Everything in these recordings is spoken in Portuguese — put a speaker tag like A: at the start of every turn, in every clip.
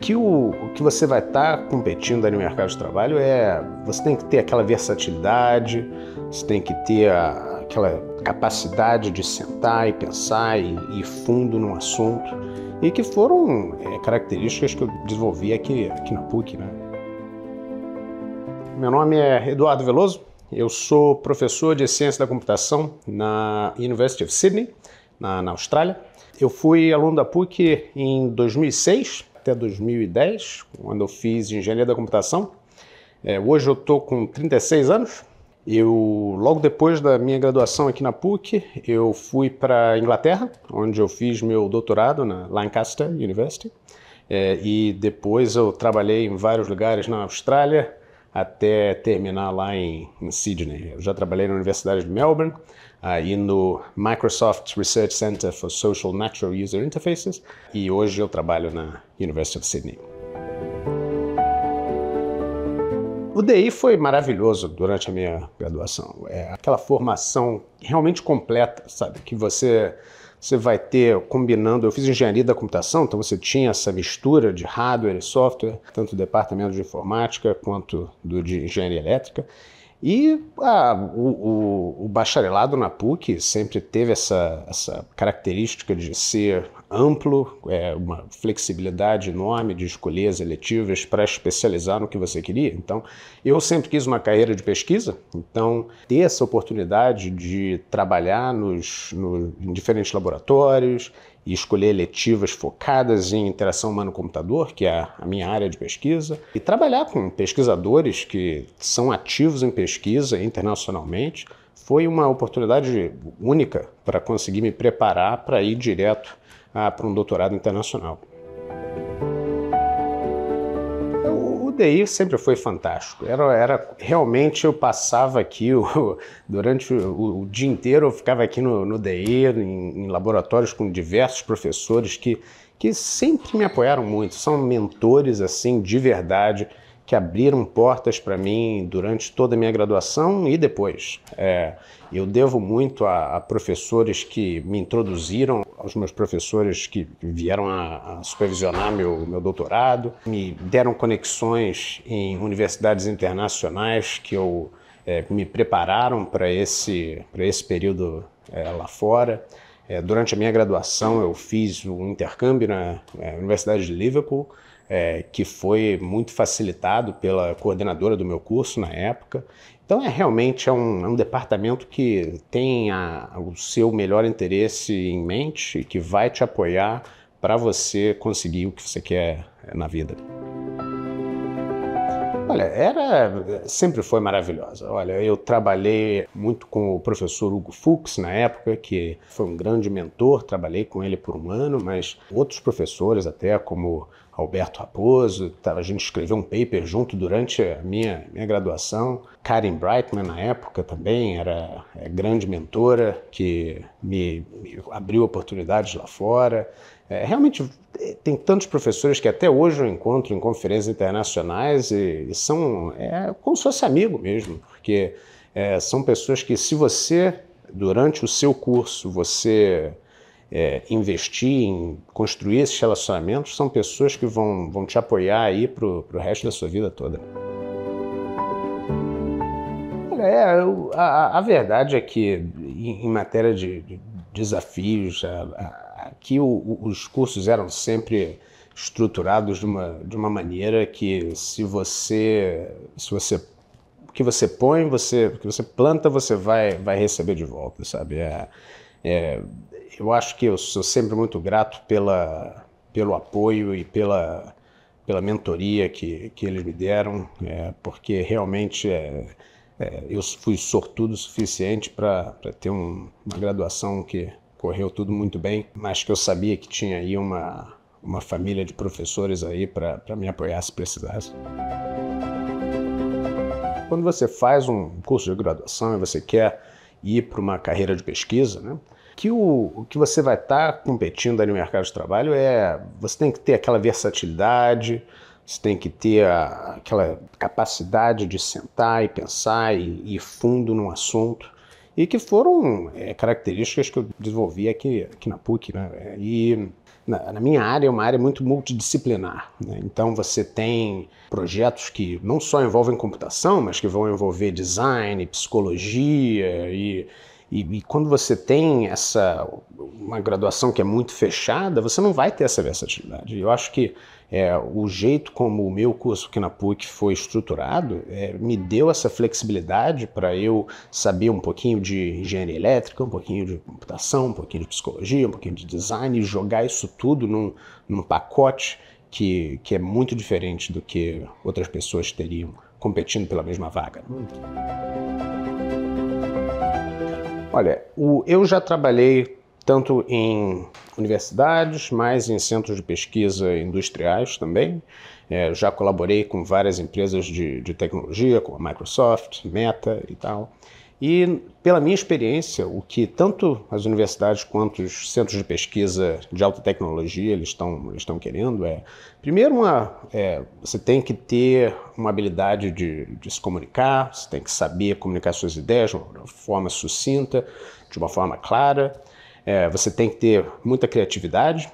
A: que o, o que você vai estar tá competindo ali no mercado de trabalho é você tem que ter aquela versatilidade, você tem que ter a, aquela capacidade de sentar e pensar e ir fundo num assunto e que foram é, características que eu desenvolvi aqui, aqui na PUC. Né? Meu nome é Eduardo Veloso, eu sou professor de ciência da computação na University of Sydney, na, na Austrália. Eu fui aluno da PUC em 2006 até 2010, quando eu fiz engenharia da computação. É, hoje eu estou com 36 anos. Eu, logo depois da minha graduação aqui na PUC, eu fui para a Inglaterra, onde eu fiz meu doutorado na Lancaster University. É, e depois eu trabalhei em vários lugares na Austrália, até terminar lá em, em Sydney. Eu já trabalhei na Universidade de Melbourne, aí no Microsoft Research Center for Social Natural User Interfaces e hoje eu trabalho na University of Sydney. O DI foi maravilhoso durante a minha graduação. É aquela formação realmente completa, sabe? Que você você vai ter combinando. Eu fiz engenharia da computação, então você tinha essa mistura de hardware e software, tanto do departamento de informática quanto do de engenharia elétrica. E ah, o, o, o, bacharelado na PUC sempre teve essa, essa característica de ser amplo, é, uma flexibilidade enorme de escolher as eletivas para especializar no que você queria. Então, eu sempre quis uma carreira de pesquisa, então ter essa oportunidade de trabalhar nos, no, em diferentes laboratórios, e escolher letivas focadas em interação humano-computador, que é a minha área de pesquisa, e trabalhar com pesquisadores que são ativos em pesquisa internacionalmente, foi uma oportunidade única para conseguir me preparar para ir direto ah, para um doutorado internacional. DI sempre foi fantástico. Era, era realmente eu passava aqui o, durante o, o, dia inteiro, eu ficava aqui no, no DI, em, em, laboratórios com diversos professores que, que sempre me apoiaram muito. São mentores assim de verdade que abriram portas para mim durante toda a minha graduação e depois. É, eu devo muito a, a, professores que me introduziram, aos meus professores que vieram a, a, supervisionar meu, meu doutorado, me deram conexões em universidades internacionais que eu é, me prepararam para esse, esse período é, lá fora. É, durante a minha graduação, eu fiz um intercâmbio na é, Universidade de Liverpool é, que foi muito facilitado pela coordenadora do meu curso na época. Então é realmente é um, é um departamento que tem a, o seu melhor interesse em mente e que vai te apoiar para você conseguir o que você quer na vida. Olha, era sempre foi maravilhosa. Olha, eu trabalhei muito com o professor Hugo Fuchs na época, que foi um grande mentor. Trabalhei com ele por um ano, mas outros professores até como Alberto Raposo, a gente escreveu um paper junto durante a minha, minha graduação. Karen Brightman, na época, também era é, grande mentora, que me, me abriu oportunidades lá fora. É, realmente é, tem tantos professores que até hoje eu encontro em conferências internacionais e, e são é, como se fosse amigo mesmo, porque é, são pessoas que se você, durante o seu curso, você é, investir em construir esses relacionamentos, são pessoas que vão, vão te apoiar aí para o resto da sua vida toda. É, eu, a, a, verdade é que em, em matéria de, de desafios, a, a Aqui o, os cursos eram sempre estruturados de uma, de uma maneira que se você se você que você põe você que você planta você vai vai receber de volta sabe é, é, eu acho que eu sou sempre muito grato pela pelo apoio e pela pela mentoria que, que eles me deram é, porque realmente é, é eu fui sortudo o suficiente para ter um, uma graduação que correu tudo muito bem, mas que eu sabia que tinha aí uma, uma família de professores aí para me apoiar se precisasse. Quando você faz um curso de graduação e você quer ir para uma carreira de pesquisa, né? Que o, o que você vai estar tá competindo ali no mercado de trabalho é você tem que ter aquela versatilidade, você tem que ter a, aquela capacidade de sentar e pensar e ir fundo num assunto e que foram é, características que eu desenvolvi aqui, aqui na PUC. Né? E na, na, minha área é uma área muito multidisciplinar. Né? Então você tem projetos que não só envolvem computação, mas que vão envolver design, psicologia e e, e, quando você tem essa uma graduação que é muito fechada, você não vai ter essa versatilidade. Eu acho que é, o jeito como o meu curso aqui na PUC foi estruturado é, me deu essa flexibilidade para eu saber um pouquinho de engenharia elétrica, um pouquinho de computação, um pouquinho de psicologia, um pouquinho de design, e jogar isso tudo num, num pacote que, que é muito diferente do que outras pessoas teriam competindo pela mesma vaga. Muito. Olha, o, eu já trabalhei tanto em universidades, mas em centros de pesquisa industriais também. É, já colaborei com várias empresas de, de tecnologia, como a Microsoft, Meta e tal. E, pela minha experiência, o que tanto as universidades quanto os centros de pesquisa de alta tecnologia eles estão, eles estão querendo é, primeiro, uma, é, você tem que ter uma habilidade de, de, se comunicar, você tem que saber comunicar suas ideias de uma forma sucinta, de uma forma clara, é, você tem que ter muita criatividade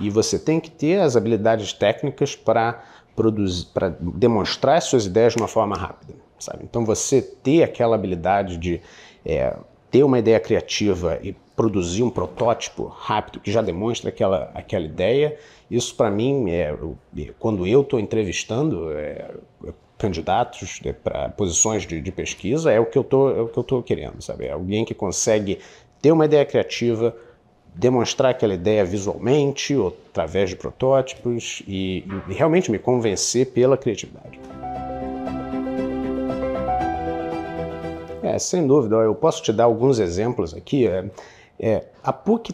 A: e você tem que ter as habilidades técnicas para produzir, para demonstrar suas ideias de uma forma rápida. Sabe? Então você ter aquela habilidade de é, ter uma ideia criativa e produzir um protótipo rápido que já demonstra aquela, aquela ideia, isso para mim, é, é, quando eu estou entrevistando é, candidatos é, né, para posições de, de, pesquisa, é o que eu é estou querendo, sabe? É alguém que consegue ter uma ideia criativa, demonstrar aquela ideia visualmente ou através de protótipos e, e realmente me convencer pela criatividade. É, sem dúvida. Eu posso te dar alguns exemplos aqui. É, é a PUC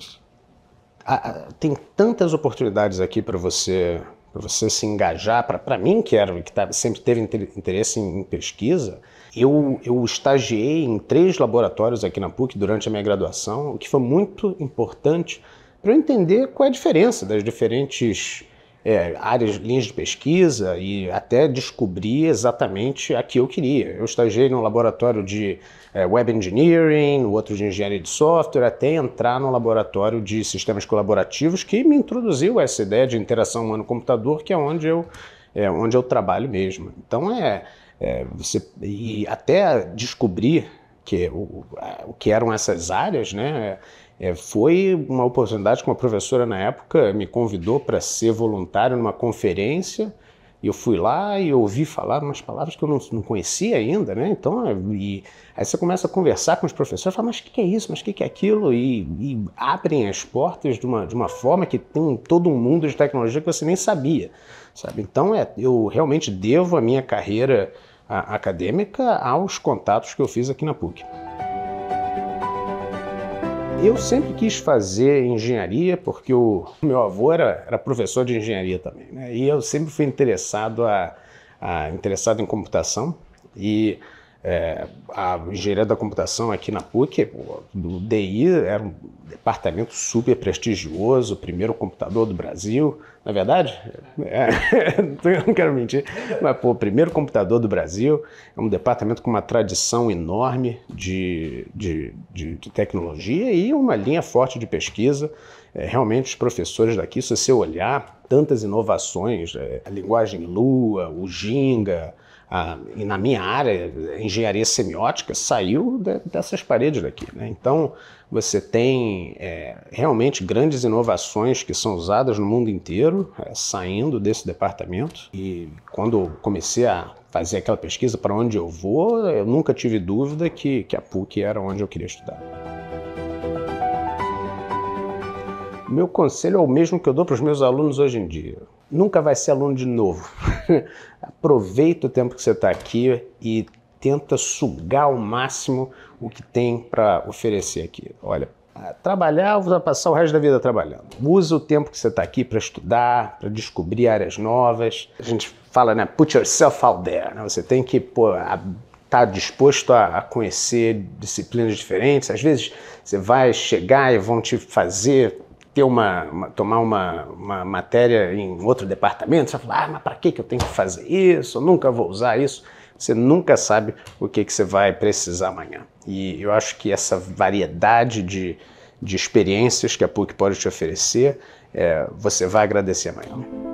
A: a, a, tem tantas oportunidades aqui para você para você se engajar, para mim que era que tá, sempre teve interesse em, em pesquisa, eu, eu estagiei em três laboratórios aqui na PUC durante a minha graduação, o que foi muito importante para eu entender qual é a diferença das diferentes é, áreas, linhas de pesquisa e até descobrir exatamente a que eu queria. Eu estagiei no laboratório de é, Web Engineering, no outro de Engenharia de Software, até entrar no laboratório de Sistemas Colaborativos, que me introduziu essa ideia de interação humano-computador, que é onde eu, é, onde eu trabalho mesmo. Então é... É, você, e até descobrir que, o, o que eram essas áreas, né? É, é, foi uma oportunidade que uma professora na época me convidou para ser voluntário numa conferência. Eu fui lá e ouvi falar umas palavras que eu não, não conhecia ainda, né? Então, é, e, aí você começa a conversar com os professores, fala, mas o que, que, é isso, mas o que, que, é aquilo? E, e, abrem as portas de uma, de uma forma que tem todo um mundo de tecnologia que você nem sabia, sabe? Então, é, eu realmente devo a minha carreira acadêmica aos contatos que eu fiz aqui na PUC. Eu sempre quis fazer engenharia porque o meu avô era, era professor de engenharia também, né? E eu sempre fui interessado a, a interessado em computação e é, a engenharia da computação aqui na PUC, do DI, era um departamento super prestigioso, o primeiro computador do Brasil, é verdade, é, então, não quero mentir, mas pô, o primeiro computador do Brasil é um departamento com uma tradição enorme de, de, de, de tecnologia e uma linha forte de pesquisa. É, realmente, os professores daqui, se você olhar tantas inovações, é, a linguagem Lua, o Ginga, ah, e na minha área, engenharia semiótica, saiu de, dessas paredes daqui. Né? Então, você tem é, realmente grandes inovações que são usadas no mundo inteiro, é, saindo desse departamento. E quando comecei a fazer aquela pesquisa para onde eu vou, eu nunca tive dúvida que, que a PUC era onde eu queria estudar. Meu conselho é o mesmo que eu dou para os meus alunos hoje em dia. Nunca vai ser aluno de novo. Aproveita o tempo que você está aqui e tenta sugar ao máximo o que tem para oferecer aqui. Olha, ah, trabalhar, vou passar o resto da vida trabalhando. Usa o tempo que você está aqui para estudar, para descobrir áreas novas. A gente fala, né, put yourself out there. Né? Você tem que estar tá disposto a, conhecer disciplinas diferentes. Às vezes você vai chegar e vão te fazer ter uma, uma tomar uma, uma, matéria em outro departamento, você vai falar, ah, mas para que eu tenho que fazer isso? Eu nunca vou usar isso. Você nunca sabe o que, que você vai precisar amanhã. E eu acho que essa variedade de, de experiências que a PUC pode te oferecer, é, você vai agradecer amanhã.